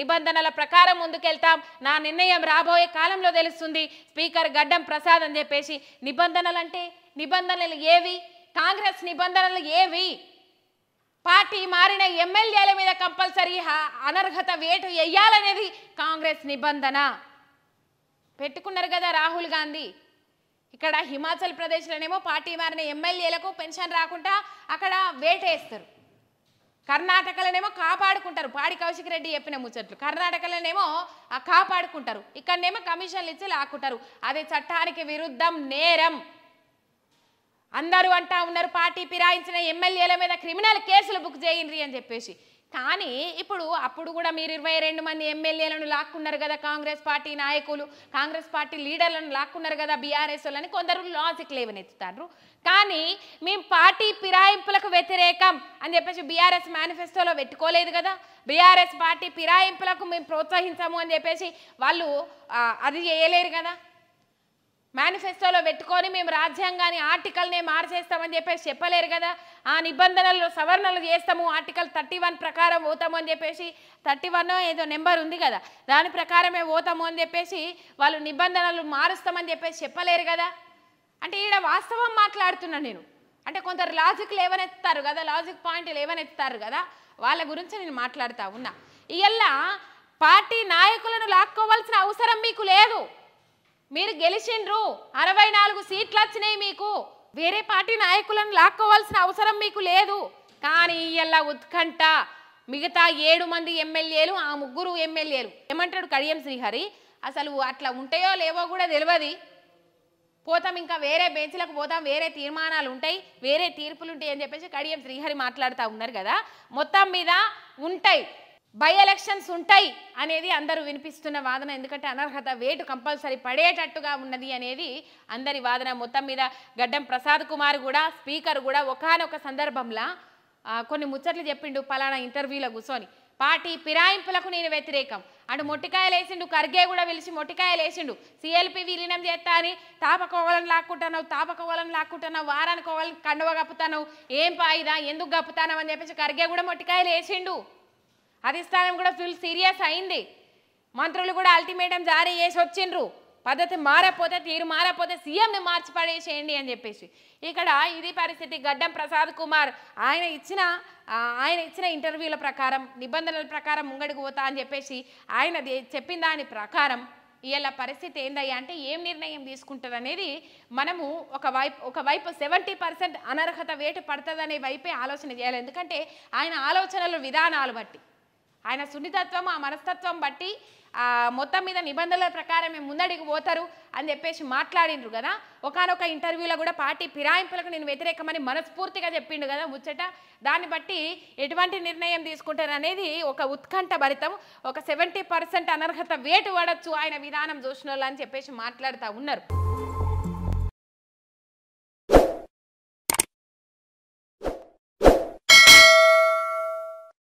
నిబంధనల ప్రకారం ముందుకెళ్తాం నా నిర్ణయం రాబోయే కాలంలో తెలుస్తుంది స్పీకర్ గడ్డం ప్రసాద్ అని చెప్పేసి నిబంధనలు అంటే నిబంధనలు ఏవి కాంగ్రెస్ నిబంధనలు ఏవి పార్టీ మారిన ఎమ్మెల్యేల మీద కంపల్సరీ అనర్హత వేటు వేయాలనేది కాంగ్రెస్ నిబంధన పెట్టుకున్నారు కదా రాహుల్ గాంధీ ఇక్కడ హిమాచల్ ప్రదేశ్లోనేమో పార్టీ మారిన ఎమ్మెల్యేలకు పెన్షన్ రాకుండా అక్కడ వేటేస్తారు కర్ణాటకలోనేమో కాపాడుకుంటారు పాడి కౌశిక్ రెడ్డి చెప్పిన ముచ్చట్లు కర్ణాటకలోనేమో కాపాడుకుంటారు ఇక్కడనేమో కమిషన్లు ఇచ్చి లాక్కుంటారు అది చట్టానికి విరుద్ధం నేరం అందరూ అంటా ఉన్నారు పార్టీ ఫిరాయించిన ఎమ్మెల్యేల మీద క్రిమినల్ కేసులు బుక్ చేయండి అని చెప్పేసి కానీ ఇప్పుడు అప్పుడు కూడా మీరు ఇరవై రెండు మంది ఎమ్మెల్యేలను లాక్కున్నారు కదా కాంగ్రెస్ పార్టీ నాయకులు కాంగ్రెస్ పార్టీ లీడర్లను లాక్కున్నారు కదా బీఆర్ఎస్ వాళ్ళని కొందరు లాజిక్ లేవనెత్తుతారు కానీ మేము పార్టీ పిరాయింపులకు వ్యతిరేకం అని చెప్పేసి బీఆర్ఎస్ మేనిఫెస్టోలో పెట్టుకోలేదు కదా బీఆర్ఎస్ పార్టీ పిరాయింపులకు మేము ప్రోత్సహించాము అని చెప్పేసి వాళ్ళు అది చేయలేరు కదా మేనిఫెస్టోలో పెట్టుకొని మేము రాజ్యాంగాన్ని ఆర్టికల్నే మార్చేస్తామని చెప్పేసి చెప్పలేరు కదా ఆ నిబంధనలు సవరణలు చేస్తాము ఆర్టికల్ థర్టీ వన్ ప్రకారం పోతాము అని చెప్పేసి థర్టీ వన్ ఏదో నెంబర్ ఉంది కదా దాని ప్రకారమే పోతాము అని చెప్పేసి వాళ్ళు నిబంధనలు మారుస్తామని చెప్పేసి చెప్పలేరు కదా అంటే ఈడ వాస్తవం మాట్లాడుతున్నాను నేను అంటే కొంత లాజిక్ లేవనెత్తారు కదా లాజిక్ పాయింట్ లేవనెత్తారు కదా వాళ్ళ గురించి నేను మాట్లాడుతూ ఉన్నా ఇవల్ల పార్టీ నాయకులను లాక్కోవాల్సిన అవసరం మీకు లేదు మీరు గెలిచిండ్రు అరవై నాలుగు సీట్లు వచ్చినాయి మీకు వేరే పార్టీ నాయకులను లాక్కోవాల్సిన అవసరం మీకు లేదు కానీ ఇలా ఉత్కంఠ మిగతా ఏడు మంది ఎమ్మెల్యేలు ఆ ముగ్గురు ఎమ్మెల్యేలు ఏమంటాడు కడియం శ్రీహరి అసలు అట్లా ఉంటాయో లేవో కూడా తెలియదు పోతాం ఇంకా వేరే బెంచ్లకు పోతాం వేరే తీర్మానాలు ఉంటాయి వేరే తీర్పులు ఉంటాయి అని చెప్పేసి కడియం శ్రీహరి మాట్లాడుతూ ఉన్నారు కదా మొత్తం మీద ఉంటాయి బై ఎలక్షన్స్ ఉంటాయి అనేది అందరూ వినిపిస్తున్న వాదన ఎందుకంటే అనర్హత వేటు కంపల్సరీ పడేటట్టుగా ఉన్నది అనేది అందరి వాదన మొత్తం మీద గడ్డం ప్రసాద్ కుమార్ కూడా స్పీకర్ కూడా ఒకనొక సందర్భంలో కొన్ని ముచ్చట్లు చెప్పిండు పలానా ఇంటర్వ్యూలో కూర్చొని పార్టీ పిరాయింపులకు నేను వ్యతిరేకం అటు మొట్టికాయలు వేసిండు కర్గే కూడా పిలిచి మొట్టికాయలు వేసిండు సిఎల్పి విలీనం చేస్తా అని తాపకోవలను లాక్కుంటున్నావు తాపకోవలను లాక్కుంటున్నావు వారానికి కండువ గప్పుతాను ఏం పాయిదా ఎందుకు కప్పుతానవు అని చెప్పేసి కర్గే కూడా మొట్టికాయలు వేసిండు అధిష్టానం కూడా ఫుల్ సీరియస్ అయింది మంత్రులు కూడా అల్టిమేటం జారీ చేసి వచ్చిండ్రు పద్ధతి మారపోతే తీరు మారపోతే సీఎంని మార్చి పడేసేయండి అని చెప్పేసి ఇక్కడ ఇది పరిస్థితి గడ్డం ప్రసాద్ కుమార్ ఆయన ఇచ్చిన ఆయన ఇచ్చిన ఇంటర్వ్యూల ప్రకారం నిబంధనల ప్రకారం ముంగడికి పోతా అని చెప్పేసి ఆయన చెప్పిన దాని ప్రకారం ఇవాళ పరిస్థితి ఏందయ్యా అంటే ఏం నిర్ణయం తీసుకుంటుంది అనేది మనము వైపు ఒకవైపు సెవెంటీ పర్సెంట్ అనర్హత వేటు పడుతుందనే వైపే ఆలోచన చేయాలి ఎందుకంటే ఆయన ఆలోచనలు విధానాలు బట్టి ఆయన సున్నితత్వం ఆ మనస్తత్వం బట్టి మొత్తం మీద నిబంధనల ప్రకారమే ముందడికి పోతారు అని చెప్పేసి మాట్లాడిండ్రు కదా ఒకనొక ఇంటర్వ్యూలో కూడా పార్టీ ఫిరాయింపులకు నేను వ్యతిరేకమని మనస్ఫూర్తిగా చెప్పిండు కదా ముచ్చట దాన్ని బట్టి ఎటువంటి నిర్ణయం తీసుకుంటారు అనేది ఒక ఉత్కంఠ భరితం ఒక సెవెంటీ పర్సెంట్ అనర్హత వేటు పడచ్చు ఆయన విధానం చూసిన అని చెప్పేసి మాట్లాడుతూ ఉన్నారు